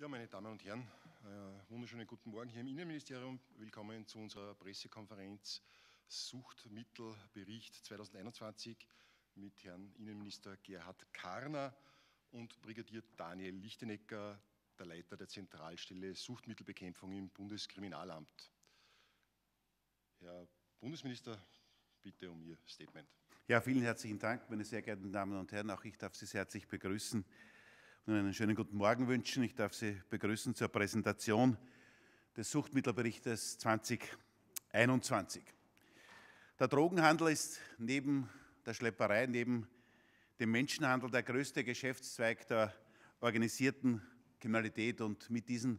Ja, meine Damen und Herren, äh, wunderschönen guten Morgen hier im Innenministerium. Willkommen zu unserer Pressekonferenz Suchtmittelbericht 2021 mit Herrn Innenminister Gerhard Karner und Brigadier Daniel Lichtenecker, der Leiter der Zentralstelle Suchtmittelbekämpfung im Bundeskriminalamt. Herr Bundesminister, bitte um Ihr Statement. Ja, vielen herzlichen Dank, meine sehr geehrten Damen und Herren. Auch ich darf Sie sehr herzlich begrüßen. Nun einen schönen guten Morgen wünschen. Ich darf Sie begrüßen zur Präsentation des Suchtmittelberichtes 2021. Der Drogenhandel ist neben der Schlepperei, neben dem Menschenhandel der größte Geschäftszweig der organisierten Kriminalität und mit diesen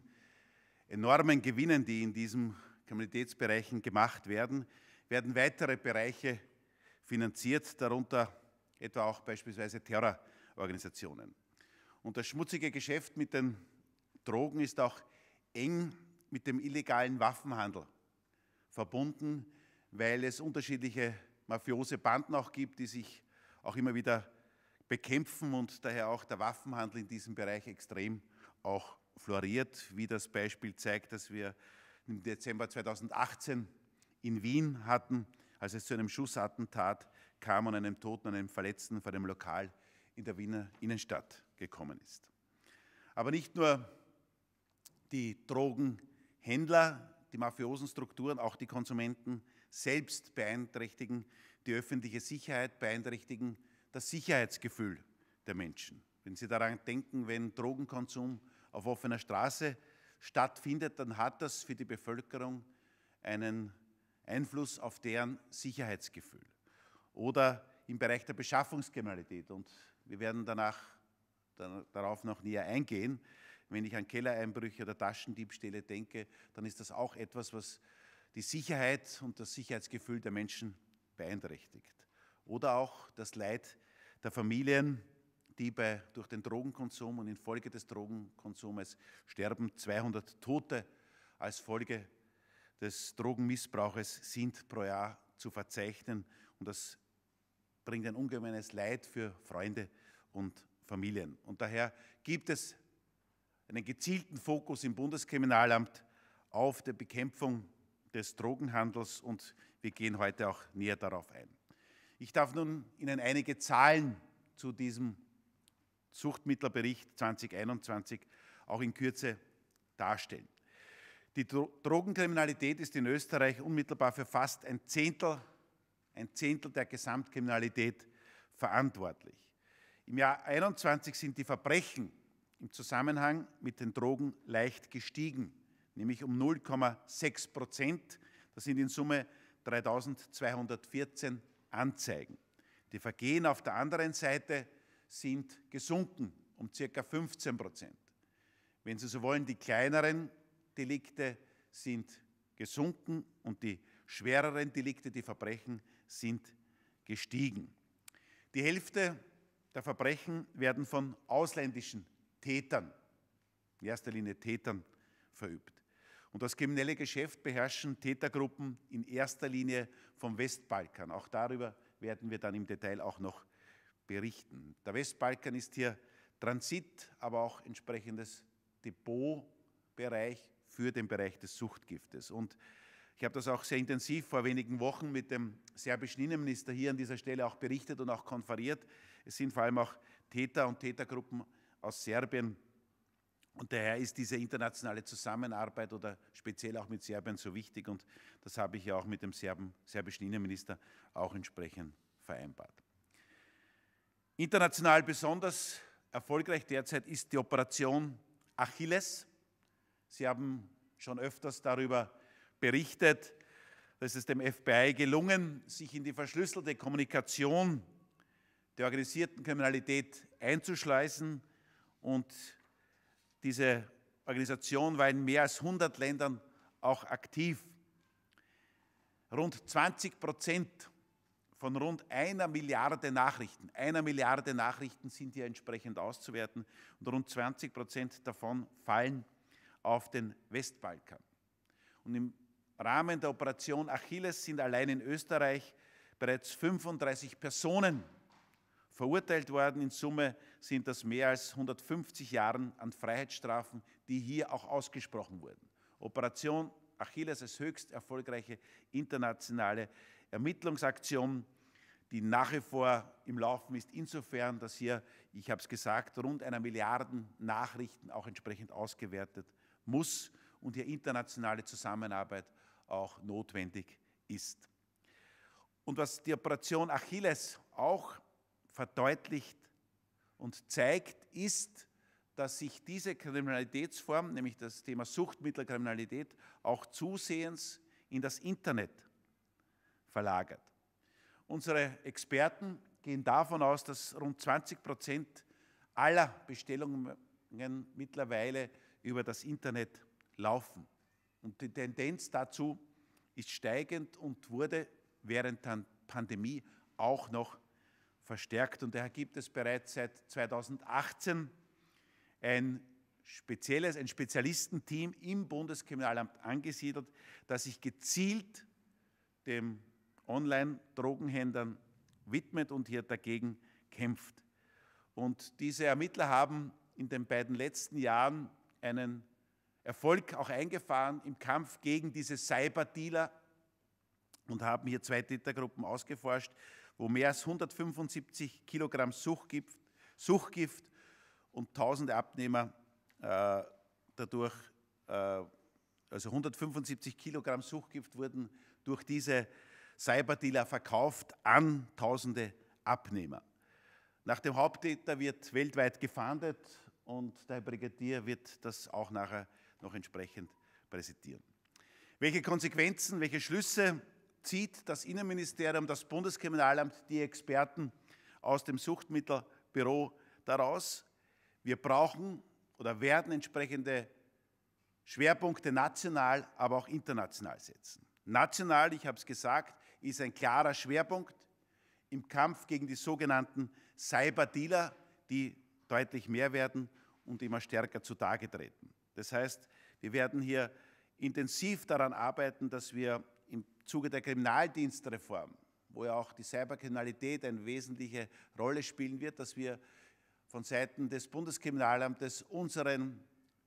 enormen Gewinnen, die in diesen Kriminalitätsbereichen gemacht werden, werden weitere Bereiche finanziert, darunter etwa auch beispielsweise Terrororganisationen. Und das schmutzige Geschäft mit den Drogen ist auch eng mit dem illegalen Waffenhandel verbunden, weil es unterschiedliche mafiose Banden auch gibt, die sich auch immer wieder bekämpfen und daher auch der Waffenhandel in diesem Bereich extrem auch floriert, wie das Beispiel zeigt, dass wir im Dezember 2018 in Wien hatten, als es zu einem Schussattentat kam und einem Toten, einem Verletzten vor dem Lokal in der Wiener Innenstadt gekommen ist. Aber nicht nur die Drogenhändler, die mafiosen Strukturen, auch die Konsumenten selbst beeinträchtigen die öffentliche Sicherheit, beeinträchtigen das Sicherheitsgefühl der Menschen. Wenn Sie daran denken, wenn Drogenkonsum auf offener Straße stattfindet, dann hat das für die Bevölkerung einen Einfluss auf deren Sicherheitsgefühl. Oder im Bereich der Beschaffungskriminalität. Und wir werden danach darauf noch näher eingehen. Wenn ich an Kellereinbrüche oder Taschendiebstähle denke, dann ist das auch etwas, was die Sicherheit und das Sicherheitsgefühl der Menschen beeinträchtigt. Oder auch das Leid der Familien, die bei, durch den Drogenkonsum und infolge des Drogenkonsumes sterben. 200 Tote als Folge des Drogenmissbrauches sind pro Jahr zu verzeichnen und das bringt ein ungemeines Leid für Freunde und Familien. Und daher gibt es einen gezielten Fokus im Bundeskriminalamt auf der Bekämpfung des Drogenhandels und wir gehen heute auch näher darauf ein. Ich darf nun Ihnen einige Zahlen zu diesem Suchtmittelbericht 2021 auch in Kürze darstellen. Die Drogenkriminalität ist in Österreich unmittelbar für fast ein Zehntel, ein Zehntel der Gesamtkriminalität verantwortlich. Im Jahr 2021 sind die Verbrechen im Zusammenhang mit den Drogen leicht gestiegen, nämlich um 0,6 Prozent. Das sind in Summe 3214 Anzeigen. Die Vergehen auf der anderen Seite sind gesunken um circa 15 Prozent. Wenn Sie so wollen, die kleineren Delikte sind gesunken und die schwereren Delikte, die Verbrechen, sind gestiegen. Die Hälfte der Verbrechen werden von ausländischen Tätern, in erster Linie Tätern, verübt. Und das kriminelle Geschäft beherrschen Tätergruppen in erster Linie vom Westbalkan. Auch darüber werden wir dann im Detail auch noch berichten. Der Westbalkan ist hier Transit, aber auch entsprechendes Depotbereich für den Bereich des Suchtgiftes. Und ich habe das auch sehr intensiv vor wenigen Wochen mit dem serbischen Innenminister hier an dieser Stelle auch berichtet und auch konferiert. Es sind vor allem auch Täter und Tätergruppen aus Serbien. Und daher ist diese internationale Zusammenarbeit oder speziell auch mit Serbien so wichtig. Und das habe ich ja auch mit dem Serben, serbischen Innenminister auch entsprechend vereinbart. International besonders erfolgreich derzeit ist die Operation Achilles. Sie haben schon öfters darüber berichtet, dass es dem FBI gelungen, sich in die verschlüsselte Kommunikation der organisierten Kriminalität einzuschleusen. Und diese Organisation war in mehr als 100 Ländern auch aktiv. Rund 20 Prozent von rund einer Milliarde Nachrichten, einer Milliarde Nachrichten sind hier entsprechend auszuwerten und rund 20 Prozent davon fallen auf den Westbalkan. Und im Rahmen der Operation Achilles sind allein in Österreich bereits 35 Personen verurteilt worden. In Summe sind das mehr als 150 Jahre an Freiheitsstrafen, die hier auch ausgesprochen wurden. Operation Achilles als höchst erfolgreiche internationale Ermittlungsaktion, die nach wie vor im Laufen ist, insofern, dass hier, ich habe es gesagt, rund einer Milliarde Nachrichten auch entsprechend ausgewertet muss und hier internationale Zusammenarbeit auch notwendig ist. Und was die Operation Achilles auch verdeutlicht und zeigt, ist, dass sich diese Kriminalitätsform, nämlich das Thema Suchtmittelkriminalität, auch zusehends in das Internet verlagert. Unsere Experten gehen davon aus, dass rund 20 Prozent aller Bestellungen mittlerweile über das Internet laufen. Und die Tendenz dazu ist steigend und wurde während der Pandemie auch noch verstärkt. Und daher gibt es bereits seit 2018 ein spezielles, ein Spezialistenteam im Bundeskriminalamt angesiedelt, das sich gezielt dem Online-Drogenhändlern widmet und hier dagegen kämpft. Und diese Ermittler haben in den beiden letzten Jahren einen Erfolg auch eingefahren im Kampf gegen diese Cyberdealer und haben hier zwei Tätergruppen ausgeforscht wo mehr als 175 Kilogramm Suchtgift, Suchgift und tausende Abnehmer äh, dadurch, äh, also 175 Kilogramm Suchtgift wurden durch diese Cyberdealer verkauft an tausende Abnehmer. Nach dem Haupttäter wird weltweit gefahndet und der Herr Brigadier wird das auch nachher noch entsprechend präsentieren. Welche Konsequenzen, welche Schlüsse zieht das Innenministerium, das Bundeskriminalamt, die Experten aus dem Suchtmittelbüro daraus. Wir brauchen oder werden entsprechende Schwerpunkte national, aber auch international setzen. National, ich habe es gesagt, ist ein klarer Schwerpunkt im Kampf gegen die sogenannten Cyberdealer, die deutlich mehr werden und immer stärker zutage treten. Das heißt, wir werden hier intensiv daran arbeiten, dass wir Zuge der Kriminaldienstreform, wo ja auch die Cyberkriminalität eine wesentliche Rolle spielen wird, dass wir von Seiten des Bundeskriminalamtes unseren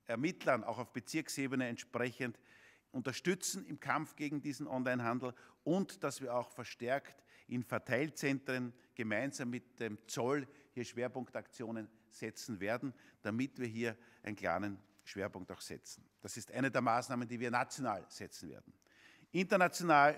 Ermittlern auch auf Bezirksebene entsprechend unterstützen im Kampf gegen diesen Onlinehandel und dass wir auch verstärkt in Verteilzentren gemeinsam mit dem Zoll hier Schwerpunktaktionen setzen werden, damit wir hier einen klaren Schwerpunkt auch setzen. Das ist eine der Maßnahmen, die wir national setzen werden. International,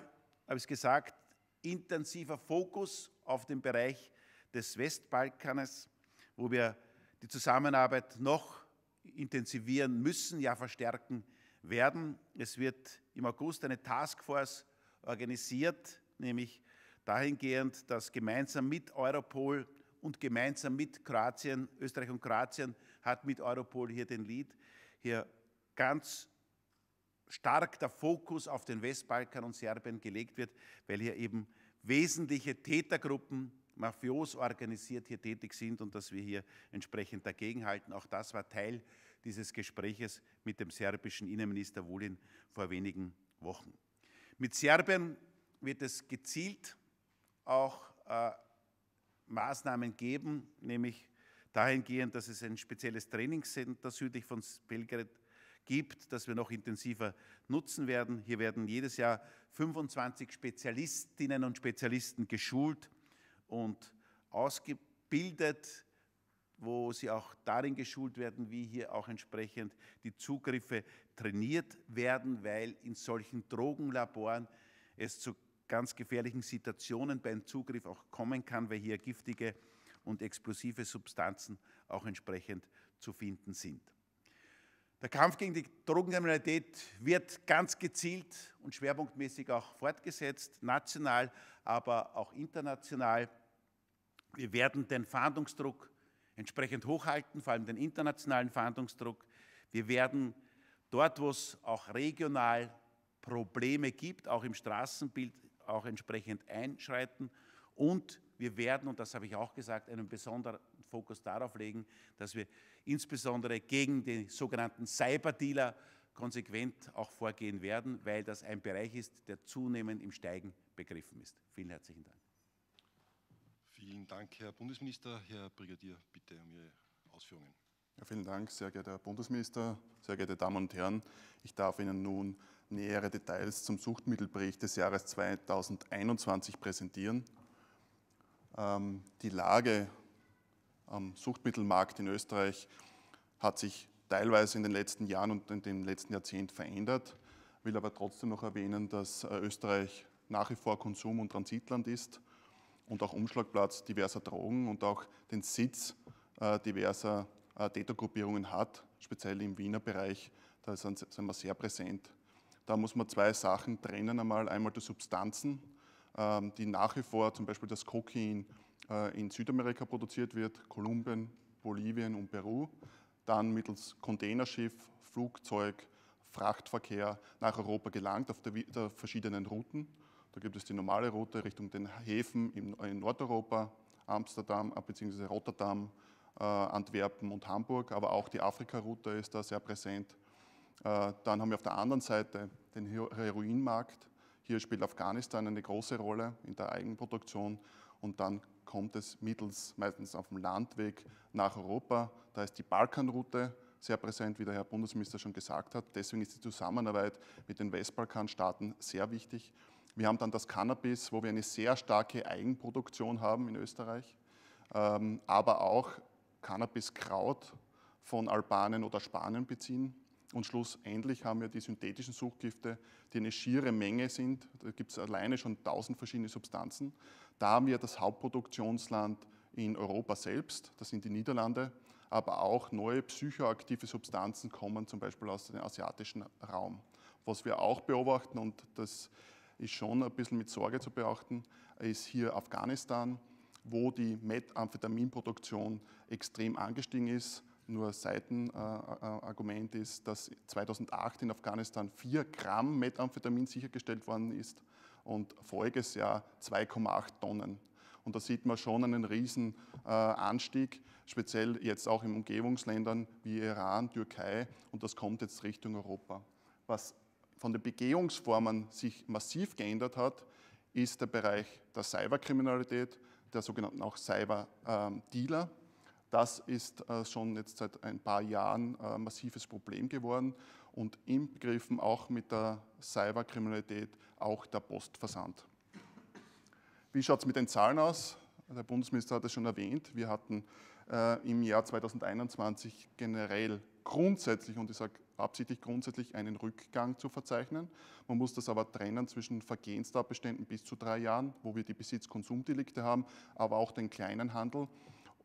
habe ich gesagt, intensiver Fokus auf den Bereich des Westbalkans, wo wir die Zusammenarbeit noch intensivieren müssen, ja verstärken werden. Es wird im August eine Taskforce organisiert, nämlich dahingehend, dass gemeinsam mit Europol und gemeinsam mit Kroatien, Österreich und Kroatien hat mit Europol hier den Lead, hier ganz stark der Fokus auf den Westbalkan und Serbien gelegt wird, weil hier eben wesentliche Tätergruppen, mafios organisiert hier tätig sind und dass wir hier entsprechend dagegenhalten. Auch das war Teil dieses Gespräches mit dem serbischen Innenminister Wulin vor wenigen Wochen. Mit Serbien wird es gezielt auch äh, Maßnahmen geben, nämlich dahingehend, dass es ein spezielles Trainingscenter südlich von Belgrad gibt, das wir noch intensiver nutzen werden. Hier werden jedes Jahr 25 Spezialistinnen und Spezialisten geschult und ausgebildet, wo sie auch darin geschult werden, wie hier auch entsprechend die Zugriffe trainiert werden, weil in solchen Drogenlaboren es zu ganz gefährlichen Situationen beim Zugriff auch kommen kann, weil hier giftige und explosive Substanzen auch entsprechend zu finden sind. Der Kampf gegen die Drogenkriminalität wird ganz gezielt und schwerpunktmäßig auch fortgesetzt, national, aber auch international. Wir werden den Fahndungsdruck entsprechend hochhalten, vor allem den internationalen Fahndungsdruck. Wir werden dort, wo es auch regional Probleme gibt, auch im Straßenbild, auch entsprechend einschreiten. Und wir werden, und das habe ich auch gesagt, einen besonderen Fokus darauf legen, dass wir insbesondere gegen den sogenannten Cyberdealer konsequent auch vorgehen werden, weil das ein Bereich ist, der zunehmend im Steigen begriffen ist. Vielen herzlichen Dank. Vielen Dank, Herr Bundesminister. Herr Brigadier, bitte um Ihre Ausführungen. Ja, vielen Dank, sehr geehrter Herr Bundesminister, sehr geehrte Damen und Herren. Ich darf Ihnen nun nähere Details zum Suchtmittelbericht des Jahres 2021 präsentieren. Ähm, die Lage am Suchtmittelmarkt in Österreich hat sich teilweise in den letzten Jahren und in den letzten Jahrzehnten verändert. Ich will aber trotzdem noch erwähnen, dass äh, Österreich nach wie vor Konsum- und Transitland ist und auch Umschlagplatz diverser Drogen und auch den Sitz äh, diverser äh, Tätergruppierungen hat, speziell im Wiener Bereich, da sind, wir sehr präsent. Da muss man zwei Sachen trennen. Einmal, einmal die Substanzen, ähm, die nach wie vor zum Beispiel das Kokain äh, in Südamerika produziert wird, Kolumbien, Bolivien und Peru, dann mittels Containerschiff, Flugzeug, Frachtverkehr nach Europa gelangt auf der, verschiedenen Routen. Da gibt es die normale Route Richtung den Häfen in, Nordeuropa, Amsterdam äh, bzw. Rotterdam, äh, Antwerpen und Hamburg, aber auch die Afrika-Route ist da sehr präsent. dann haben wir auf der anderen Seite den Heroinmarkt. Hier spielt Afghanistan eine große Rolle in der Eigenproduktion und dann kommt es mittels meistens auf dem Landweg nach Europa. Da ist die Balkanroute sehr präsent, wie der Herr Bundesminister schon gesagt hat. Deswegen ist die Zusammenarbeit mit den Westbalkanstaaten sehr wichtig. Wir haben dann das Cannabis, wo wir eine sehr starke Eigenproduktion haben in Österreich, ähm, aber auch Cannabiskraut von Albanien oder Spanien beziehen. Und schlussendlich haben wir die synthetischen Suchgifte, die eine schiere Menge sind. Da gibt es alleine schon tausend verschiedene Substanzen. Da haben wir das Hauptproduktionsland in Europa selbst, das sind die Niederlande, aber auch neue psychoaktive Substanzen kommen zum Beispiel aus dem asiatischen Raum. Was wir auch beobachten, und das ist schon ein bisschen mit Sorge zu beachten, ist hier Afghanistan, wo die Methamphetaminproduktion extrem angestiegen ist nur Seitenargument äh, äh ist, dass 2008 in Afghanistan 4 Gramm Methamphetamin sichergestellt worden ist und voriges Jahr 2,8 Tonnen. Und da sieht man schon einen riesen äh, Anstieg, speziell jetzt auch in Umgebungsländern wie Iran, Türkei und das kommt jetzt Richtung Europa. Was von den Begehungsformen sich massiv geändert hat, ist der Bereich der Cyberkriminalität, der sogenannten auch Cyber-Dealer. Ähm, das ist äh, schon jetzt seit ein paar Jahren äh, ein massives Problem geworden und inbegriffen auch mit der Cyberkriminalität auch der Postversand. Wie schaut es mit den Zahlen aus? Der Bundesminister hat es schon erwähnt. Wir hatten äh, im Jahr 2021 generell grundsätzlich, und ich sage absichtlich grundsätzlich, einen Rückgang zu verzeichnen. Man muss das aber trennen zwischen Vergehenstatbeständen bis zu drei Jahren, wo wir die Besitzkonsumdelikte haben, aber auch den kleinen Handel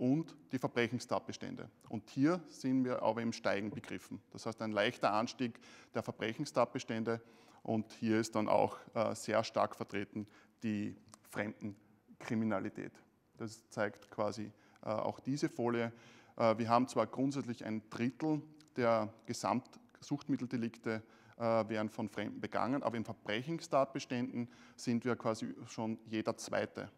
und die Verbrechenstatbestände. Und hier sind wir aber im Steigen begriffen. Das heißt, ein leichter Anstieg der Verbrechenstatbestände und hier ist dann auch äh, sehr stark vertreten die Fremdenkriminalität. Das zeigt quasi äh, auch diese Folie. Äh, wir haben zwar grundsätzlich ein Drittel der Gesamtsuchtmitteldelikte werden von Fremden begangen, aber in Verbrechenstatbeständen sind wir quasi schon jeder Zweite.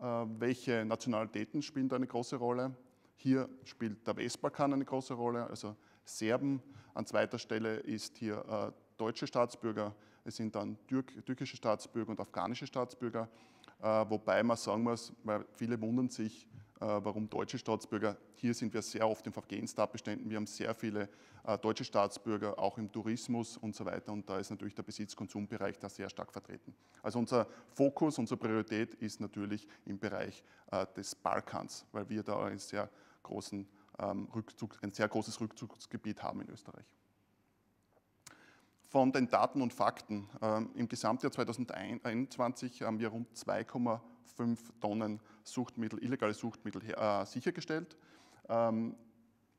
Äh, welche Nationalitäten spielen da eine große Rolle? Hier spielt der Westbalkan eine große Rolle, also Serben. An zweiter Stelle ist hier äh, deutsche Staatsbürger, es sind dann Türk, türkische Staatsbürger und afghanische Staatsbürger, äh, wobei man sagen muss, weil viele wundern sich, äh, warum deutsche Staatsbürger. Hier sind wir sehr oft in Vergehenstatbeständen. Wir haben sehr viele äh, deutsche Staatsbürger, auch im Tourismus und so weiter. Und da ist natürlich der Besitzkonsumbereich da sehr stark vertreten. Also unser Fokus, unsere Priorität ist natürlich im Bereich äh, des Balkans, weil wir da einen sehr großen ähm, Rückzug, ein sehr großes Rückzugsgebiet haben in Österreich von den Daten und Fakten. Ähm, Im Gesamtjahr 2021 haben wir rund 2,5 Tonnen Suchtmittel, illegale Suchtmittel äh, sichergestellt. Ähm,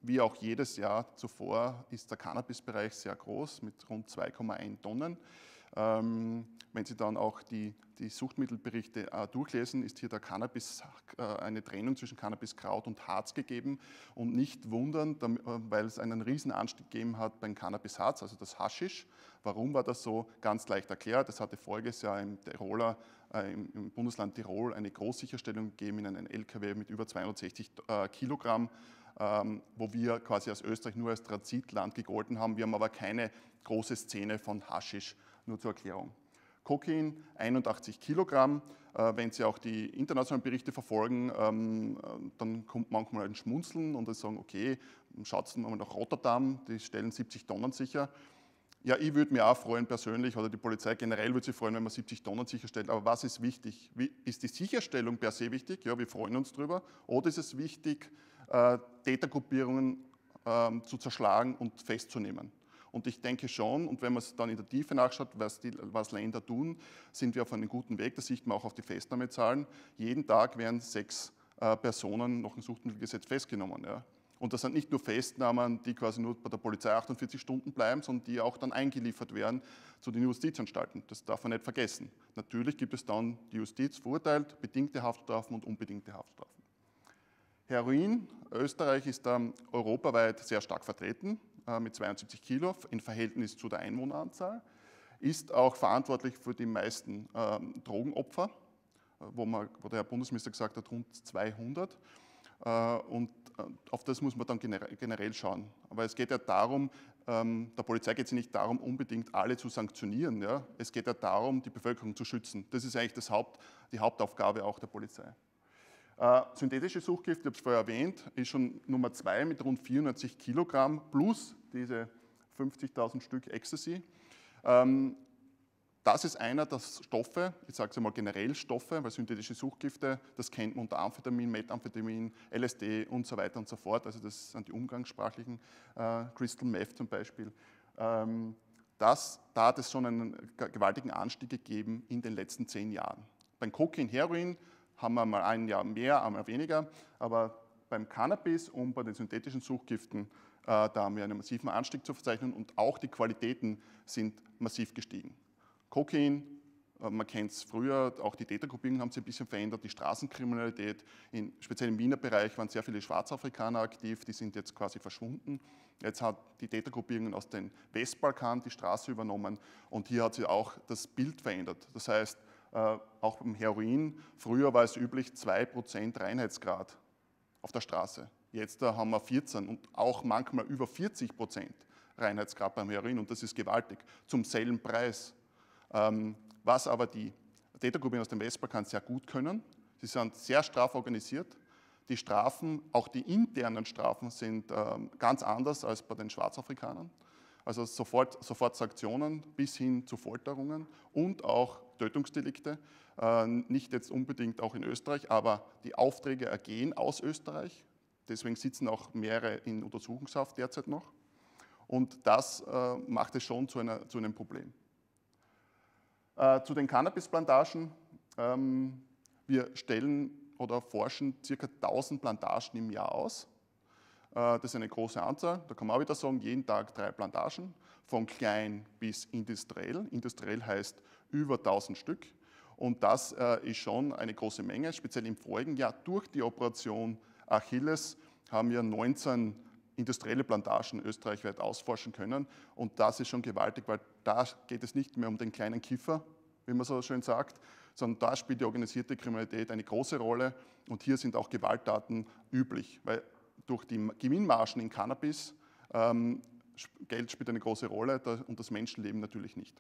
wie auch jedes Jahr zuvor ist der Cannabis-Bereich sehr groß mit rund 2,1 Tonnen. Ähm, wenn Sie dann auch die, die Suchtmittelberichte äh, durchlesen, ist hier der Cannabis, äh, eine Trennung zwischen Cannabiskraut und Harz gegeben. Und nicht wundern, äh, weil es einen riesen Anstieg gegeben hat beim Cannabisharz, also das Haschisch. Warum war das so? Ganz leicht erklärt. Es hatte voriges Jahr im, Tiroler, äh, im, Bundesland Tirol eine Großsicherstellung gegeben in einem LKW mit über 260 äh, Kilogramm ähm, wo wir quasi als Österreich nur als Transitland gegolten haben. Wir haben aber keine große Szene von Haschisch nur zur Erklärung. Kokain 81 Kilogramm. Äh, wenn Sie auch die internationalen Berichte verfolgen, ähm, äh, dann kommt manchmal ein Schmunzeln und das sagen, okay, schaut mal nach Rotterdam, die stellen 70 Tonnen sicher. Ja, ich würde mir auch freuen persönlich, oder die Polizei generell würde sich freuen, wenn man 70 Tonnen sicherstellt. Aber was ist wichtig? Ist die Sicherstellung per se wichtig? Ja, wir freuen uns drüber. Oder ist es wichtig, äh, Tätergruppierungen ähm, zu zerschlagen und festzunehmen? Und ich denke schon, und wenn man es dann in der Tiefe nachschaut, was, die, was Länder tun, sind wir auf einem guten Weg. Das sieht man auch auf die Festnahmezahlen. Jeden Tag werden sechs äh, Personen nach dem Suchtmittelgesetz festgenommen. Ja. Und das sind nicht nur Festnahmen, die quasi nur bei der Polizei 48 Stunden bleiben, sondern die auch dann eingeliefert werden zu den Justizanstalten. Das darf man nicht vergessen. Natürlich gibt es dann die Justiz verurteilt, bedingte Haftstrafen und unbedingte Haftstrafen. Heroin, Österreich ist ähm, europaweit sehr stark vertreten. Äh, mit 72 Kilo im Verhältnis zu der Einwohneranzahl, ist auch verantwortlich für die meisten ähm, Drogenopfer, äh, wo, man, wo, der Herr Bundesminister gesagt hat, rund 200. Äh, und auf das muss man dann generell schauen. Aber es geht ja darum, ähm, der Polizei geht es ja nicht darum, unbedingt alle zu sanktionieren. Ja? Es geht ja darum, die Bevölkerung zu schützen. Das ist eigentlich Haupt, die Hauptaufgabe auch der Polizei. Äh, synthetische Suchgift, ich habe es vorher erwähnt, ist schon Nummer 2 mit rund 94 Kilogramm plus diese 50.000 Stück Ecstasy. Ähm, das ist einer der Stoffe, ich sage es einmal generell Stoffe, weil synthetische Suchgifte, das kennt man unter Amphetamin, Methamphetamin, LSD und so weiter und so fort. Also das sind die umgangssprachlichen äh, Crystal Meth zum Beispiel. Ähm, das, da hat es schon einen gewaltigen Anstieg gegeben in den letzten zehn Jahren. Beim Cocaine, Heroin haben wir mal ein Jahr mehr, einmal weniger. Aber beim Cannabis und bei den synthetischen Suchgiften, äh, da haben wir einen massiven Anstieg zu verzeichnen und auch die Qualitäten sind massiv gestiegen. Kokain, äh, man kennt es früher, auch die Tätergruppierungen haben sich ein bisschen verändert, die Straßenkriminalität, in, speziell im Wiener Bereich waren sehr viele Schwarzafrikaner aktiv, die sind jetzt quasi verschwunden. Jetzt hat die Tätergruppierungen aus den Westbalkan die Straße übernommen und hier hat sich auch das Bild verändert. Das heißt, äh, auch beim Heroin. Früher war es üblich 2% Reinheitsgrad auf der Straße. Jetzt haben wir 14 und auch manchmal über 40 Reinheitsgrad beim Heroin und das ist gewaltig, zum selben Preis. Ähm, was aber die Tätergruppen aus dem Westbalkan sehr gut können, sie sind sehr straff organisiert. Die Strafen, auch die internen Strafen sind ähm, ganz anders als bei den Schwarzafrikanern. Also sofort, sofort Sanktionen bis hin zu Folterungen und auch Tötungsdelikte, äh, nicht jetzt unbedingt auch in Österreich, aber die Aufträge ergehen aus Österreich. Deswegen sitzen auch mehrere in Untersuchungshaft derzeit noch. Und das äh, macht es schon zu, einer, zu einem Problem. Äh, zu den Cannabis-Plantagen, ähm, wir stellen oder forschen ca. 1000 Plantagen im Jahr aus. Das ist eine große Anzahl. Da kann man auch wieder sagen, jeden Tag drei Plantagen, von klein bis industriell. Industriell heißt über 1000 Stück. Und das äh, ist schon eine große Menge. Speziell im vorigen Jahr durch die Operation Achilles haben wir 19 industrielle Plantagen österreichweit ausforschen können. Und das ist schon gewaltig, weil da geht es nicht mehr um den kleinen Kiffer, wie man so schön sagt, sondern da spielt die organisierte Kriminalität eine große Rolle. Und hier sind auch Gewalttaten üblich, weil durch die Gewinnmargen in Cannabis ähm, Geld spielt eine große Rolle und das Menschenleben natürlich nicht.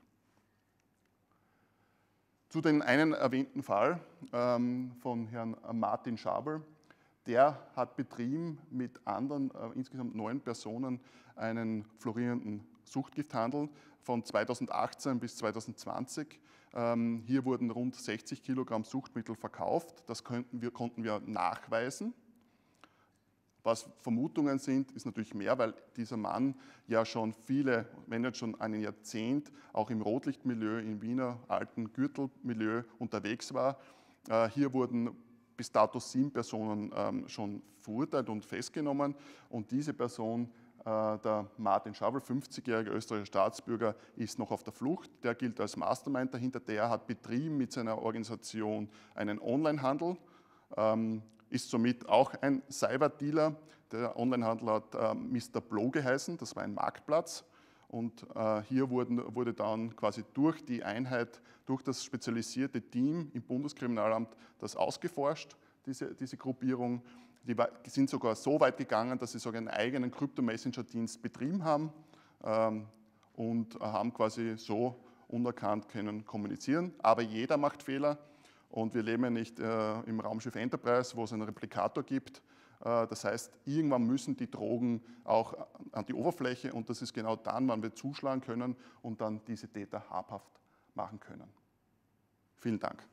Zu dem einen erwähnten Fall ähm, von Herrn Martin Schabel, der hat betrieben mit anderen, äh, insgesamt neun Personen, einen florierenden Suchtgifthandel von 2018 bis 2020. Ähm, hier wurden rund 60 Kilogramm Suchtmittel verkauft. Das wir, konnten wir nachweisen. Was Vermutungen sind, ist natürlich mehr, weil dieser Mann ja schon viele, wenn nicht schon ein Jahrzehnt, auch im Rotlichtmilieu, im Wiener alten Gürtelmilieu unterwegs war. Äh, hier wurden bis dato sieben Personen ähm, schon verurteilt und festgenommen. Und diese Person, äh, der Martin Schabel, 50-jähriger österreichischer Staatsbürger, ist noch auf der Flucht. Der gilt als Mastermind dahinter. Der hat betrieben mit seiner Organisation einen Onlinehandel ähm, ist somit auch ein Cyber-Dealer. Der Onlinehandel hat äh, Mr. Blow geheißen, das war ein Marktplatz. Und äh, hier wurden, wurde dann quasi durch die Einheit, durch das spezialisierte Team im Bundeskriminalamt das ausgeforscht, diese, diese Gruppierung. Die war, sind sogar so weit gegangen, dass sie sogar einen eigenen Krypto-Messenger-Dienst betrieben haben ähm, und äh, haben quasi so unerkannt können kommunizieren. Aber jeder macht Fehler. Und wir leben ja nicht äh, im Raumschiff Enterprise, wo es einen Replikator gibt. Äh, das heißt, irgendwann müssen die Drogen auch äh, an die Oberfläche und das ist genau dann, wann wir zuschlagen können und dann diese Täter habhaft machen können. Vielen Dank.